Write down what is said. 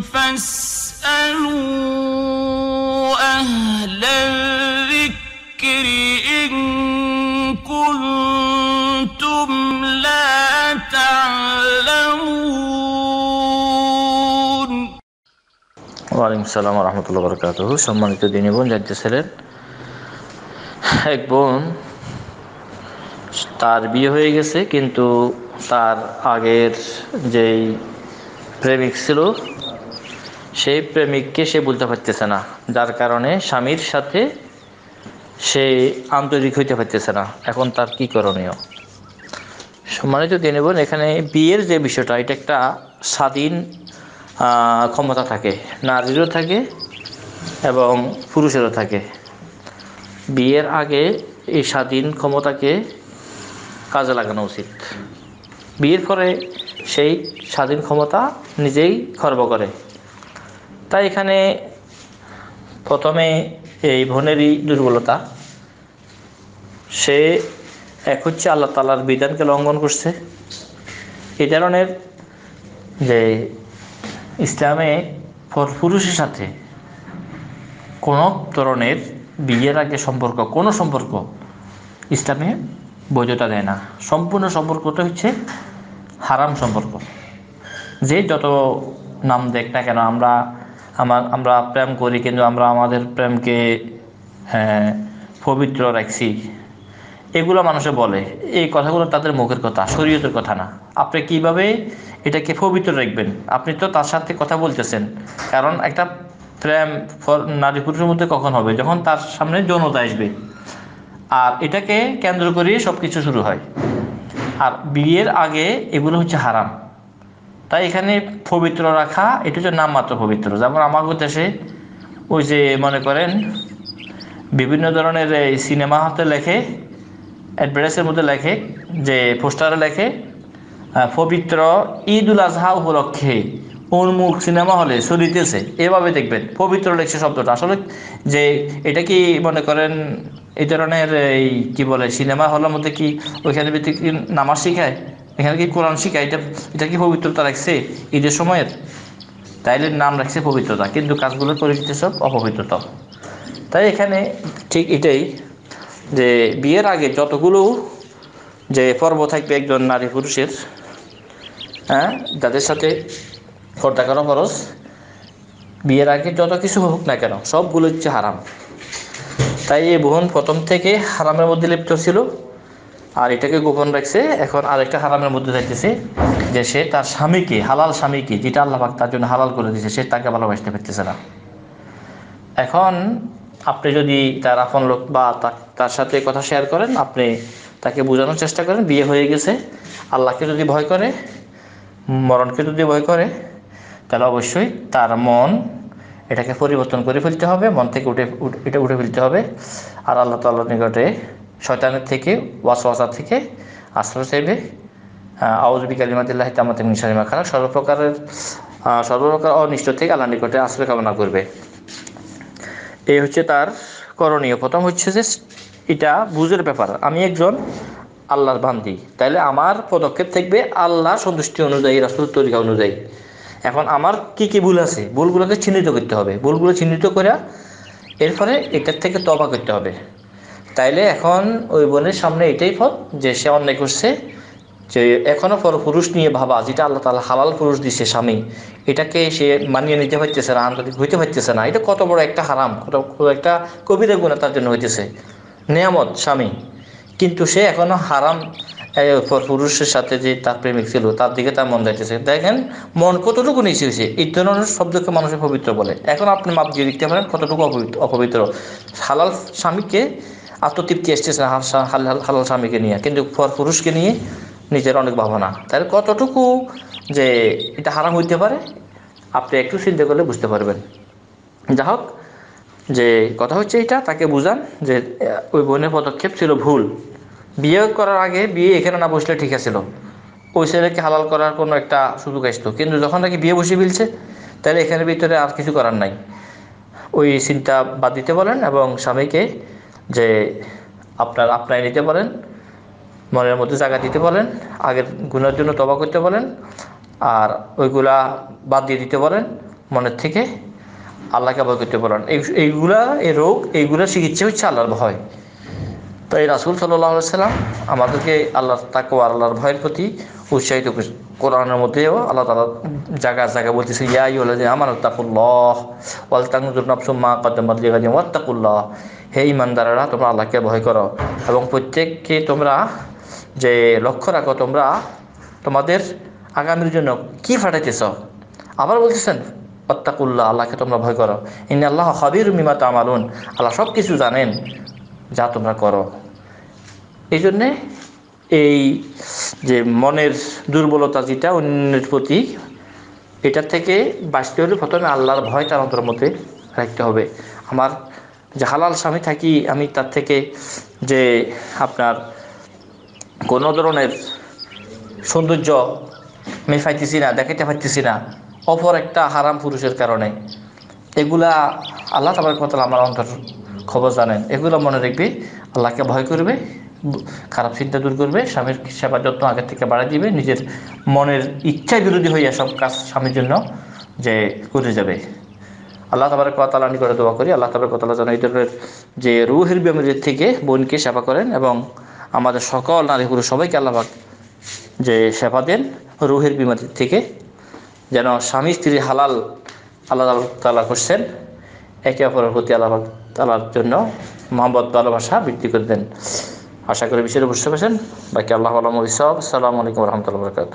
فاسألوا أهل الذكر إن كنتم لا تعلمون ওয়ালাইকুম সালাম রহমতুল্লাহ বরকাত সম্মানিত দিনী বোন জানতেছিলেন এক বোন তার বিয়ে হয়ে গেছে কিন্তু তার আগের যেই প্রেমিক ছিল সেই প্রেমিককে সে বলতে পারতেছে না যার কারণে স্বামীর সাথে সে আন্তরিক হইতে পারতেছে না এখন তার কি করণীয় সম্মানিত যদি বোন এখানে বিয়ের যে বিষয়টা এটা একটা স্বাধীন ক্ষমতা থাকে নারীরও থাকে এবং পুরুষেরও থাকে বিয়ের আগে এই স্বাধীন ক্ষমতাকে কাজে লাগানো উচিত বিয়ের পরে সেই স্বাধীন ক্ষমতা নিজেই খর্ব করে তাই এখানে প্রথমে এই বোনেরই দুর্বলতা সে এক হচ্ছে আল্লাহ তালার বিধানকে লঙ্ঘন করছে এ ধরনের যে ইসলামে পুরুষের সাথে কোনো ধরনের বিয়ের আগে সম্পর্ক কোনো সম্পর্ক ইসলামে বৈধতা দেয় না সম্পূর্ণ সম্পর্কটা হচ্ছে হারাম সম্পর্ক যে যত নাম দেখ না কেন আমরা আমার আমরা প্রেম করি কিন্তু আমরা আমাদের প্রেমকে হ্যাঁ, পবিত্র রাখছি এগুলো মানুষে বলে এই কথাগুলো তাদের মুখের কথা শরীয়তের কথা না আপনি কিভাবে এটাকে পবিত্র রাখবেন আপনি তো তার সাথে কথা বলতেছেন কারণ একটা প্রেম নারী পুরুষের মধ্যে কখন হবে যখন তার সামনে যৌনতা আসবে আর এটাকে কেন্দ্র করে সব কিছু শুরু হয় আর বিয়ের আগে এগুলো হচ্ছে হারাম তাই এখানে পবিত্র রাখা এটা হচ্ছে নামমাত্র পবিত্র যেমন আমাদের দেশে ওই যে মনে করেন বিভিন্ন ধরনের এই সিনেমা হতে লেখে অ্যাডভার্টাইজের মধ্যে লেখে যে পোস্টারে লেখে পবিত্র ঈদ উল আজহা উপলক্ষে উন্মুখ সিনেমা হলে চলিতেছে এভাবে দেখবেন পবিত্র লেখছে শব্দটা আসলে যে এটা কি মনে করেন এই ধরনের এই কী বলে সিনেমা হলের মধ্যে কি ওইখানে নামাজ শিখায় এখানে কি কোরআন শিখা এটা এটা কি পবিত্রতা রাখছে ঈদের সময়ের তাইলে নাম রাখছে পবিত্রতা কিন্তু কাজগুলোর দিতে সব অপবিত্রতা তাই এখানে ঠিক এটাই যে বিয়ের আগে যতগুলো যে পর্ব থাকবে একজন নারী পুরুষের হ্যাঁ যাদের সাথে পর্দা করা খরচ বিয়ের আগে যত কিছু হোক না কেন সবগুলো হচ্ছে হারাম তাই এই বোন প্রথম থেকে হারামের মধ্যে লিপ্ত ছিল আর এটাকে গোপন রাখছে এখন আরেকটা হারামের মধ্যে থাকতেছে যে সে তার স্বামীকে হালাল স্বামীকে যেটা আল্লাহ তার জন্য হালাল করে দিয়েছে সে তাকে ভালোবাসতে পারতেছে না এখন আপনি যদি তার আপন লোক বা তার সাথে কথা শেয়ার করেন আপনি তাকে বোঝানোর চেষ্টা করেন বিয়ে হয়ে গেছে আল্লাহকে যদি ভয় করে মরণকে যদি ভয় করে তাহলে অবশ্যই তার মন এটাকে পরিবর্তন করে ফেলতে হবে মন থেকে উঠে এটা উঠে ফেলতে হবে আর আল্লাহ তাল্লাহ নিকটে শয়তানের থেকে ওয়াসওয়াসা থেকে আশ্রয় চাইবে আউজবি কালিমাতিল্লাহ তামাতিম নিশানিমা খারাপ সর্বপ্রকারের সর্বপ্রকার অনিষ্ট থেকে আল্লাহ নিকটে আশ্রয় কামনা করবে এই হচ্ছে তার করণীয় প্রথম হচ্ছে যে এটা বুঝের ব্যাপার আমি একজন আল্লাহর বান্দি তাইলে আমার পদক্ষেপ থাকবে আল্লাহ সন্তুষ্টি অনুযায়ী রাসুল তরিকা অনুযায়ী এখন আমার কি কি ভুল আছে ভুলগুলোকে চিহ্নিত করতে হবে ভুলগুলো চিহ্নিত করে এরপরে এটার থেকে তবা করতে হবে তাইলে এখন ওই বোনের সামনে এটাই ফল যে সে অন্যায় করছে যে এখনও পুরুষ নিয়ে ভাবা যেটা আল্লাহ তালা হালাল পুরুষ দিছে স্বামী এটাকে সে মানিয়ে নিতে হইতেছে না আন্তরিক হইতে হইতেছে না এটা কত বড় একটা হারাম কত একটা কবিতা গুণা তার জন্য হইতেছে নিয়ামত স্বামী কিন্তু সে এখনও হারাম পুরুষের সাথে যে তার প্রেমিক ছিল তার দিকে তার মন যাইতেছে দেখেন মন কতটুকু নিচে হয়েছে এই ধরনের শব্দকে মানুষের পবিত্র বলে এখন আপনি মাপ দিয়ে দেখতে পারেন কতটুকু অপবিত্র অপবিত্র হালাল স্বামীকে আত্মতৃপ্তি এসতেছে হালাল স্বামীকে নিয়ে কিন্তু পুরুষকে নিয়ে নিজের অনেক ভাবনা তাহলে কতটুকু যে এটা হারাম হইতে পারে আপনি একটু চিন্তা করলে বুঝতে পারবেন যা হোক যে কথা হচ্ছে এটা তাকে বুঝান যে ওই বোনের পদক্ষেপ ছিল ভুল বিয়ে করার আগে বিয়ে এখানে না বসলে ঠিক আছিল ওই ছেলেকে হালাল করার কোনো একটা সুযোগ আসতো কিন্তু যখন নাকি বিয়ে বসে ফেলছে তাহলে এখানের ভিতরে আর কিছু করার নাই ওই চিন্তা বাদ দিতে বলেন এবং স্বামীকে যে আপনার আপনায় নিতে পারেন মনের মধ্যে জায়গা দিতে পারেন আগের গুণার জন্য তবা করতে পারেন আর ওইগুলা বাদ দিয়ে দিতে পারেন মনের থেকে আল্লাহকে আবার করতে পারেন এইগুলা এই রোগ এইগুলা চিকিৎসা হচ্ছে আল্লাহর ভয় তো এই রাসুল সাল্লাহ সাল্লাম আমাদেরকে আল্লাহ তাকো আল্লাহর ভয়ের প্রতি উৎসাহিত কোরআনের মধ্যেও আল্লাহ তালা জায়গা জায়গা বলতেছে ইয়াই হলো যে আমার তাকুল্লহ ওয়াল তাকুর নফসু মা কদমাদি ওয়াত্তাকুল্লহ হে ইমানদারেরা তোমরা আল্লাহকে ভয় করো এবং প্রত্যেককে তোমরা যে লক্ষ্য রাখো তোমরা তোমাদের আগামীর জন্য কি ফাটাইতেছ আবার বলতেছেন অত্তাকুল্লাহ আল্লাহকে তোমরা ভয় করো ইন আল্লাহ হবির মিমা তামালুন আল্লাহ সব কিছু জানেন যা তোমরা করো এই জন্যে এই যে মনের দুর্বলতা যেটা অন্যের প্রতি এটার থেকে বাঁচতে হলে প্রথমে আল্লাহর ভয় তার অন্তর মতে রাখতে হবে আমার যে হালাল স্বামী থাকি আমি তার থেকে যে আপনার কোনো ধরনের সৌন্দর্য মেফাইতেছি না দেখাইতে পারতেছি না অপর একটা হারাম পুরুষের কারণে এগুলা আল্লাহ তাবার কথা আমার অন্তর খবর জানেন এগুলো মনে রাখবে আল্লাহকে ভয় করবে খারাপ চিন্তা দূর করবে স্বামীর সেবা যত্ন আগের থেকে বাড়াই দিবে নিজের মনের ইচ্ছায় বিরোধী হইয়া সব কাজ স্বামীর জন্য যে করে যাবে আল্লাহ তাবার কতালা নিকটে দোয়া করি আল্লাহ তাবার কতলা যেন এই ধরনের যে রুহের বেমের থেকে বোনকে সেবা করেন এবং আমাদের সকল নারী পুরুষ সবাইকে আল্লাহবাক যে সেবা দেন রুহের বিমারির থেকে যেন স্বামী স্ত্রী হালাল আল্লাহ তালা করছেন একে অপরের প্রতি আল্লাহ তালার জন্য মোহাম্মদ ভালোবাসা বৃদ্ধি করে দেন আশা করি বিষয়টা বুঝতে পারছেন বাকি আল্লাহ আলম ইসব আলাইকুম রহমতুল্লাহ বরকাত